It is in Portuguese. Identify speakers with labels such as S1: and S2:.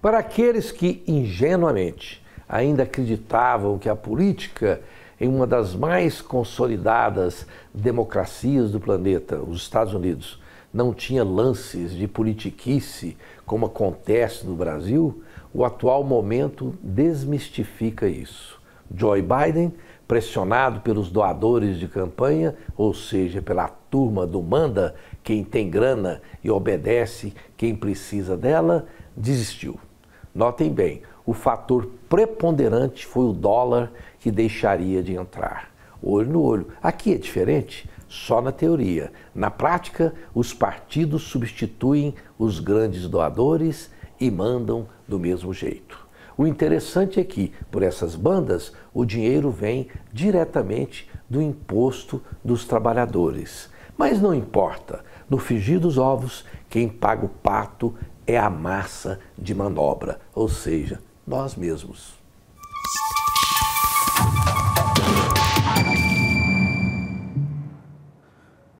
S1: Para aqueles que ingenuamente ainda acreditavam que a política em é uma das mais consolidadas democracias do planeta, os Estados Unidos, não tinha lances de politiquice como acontece no Brasil, o atual momento desmistifica isso. Joe Biden, pressionado pelos doadores de campanha, ou seja, pela turma do manda, quem tem grana e obedece quem precisa dela, desistiu. Notem bem, o fator preponderante foi o dólar que deixaria de entrar. Olho no olho. Aqui é diferente? Só na teoria. Na prática, os partidos substituem os grandes doadores e mandam do mesmo jeito. O interessante é que, por essas bandas, o dinheiro vem diretamente do imposto dos trabalhadores. Mas não importa, no fingir dos ovos, quem paga o pato é a massa de manobra, ou seja, nós mesmos.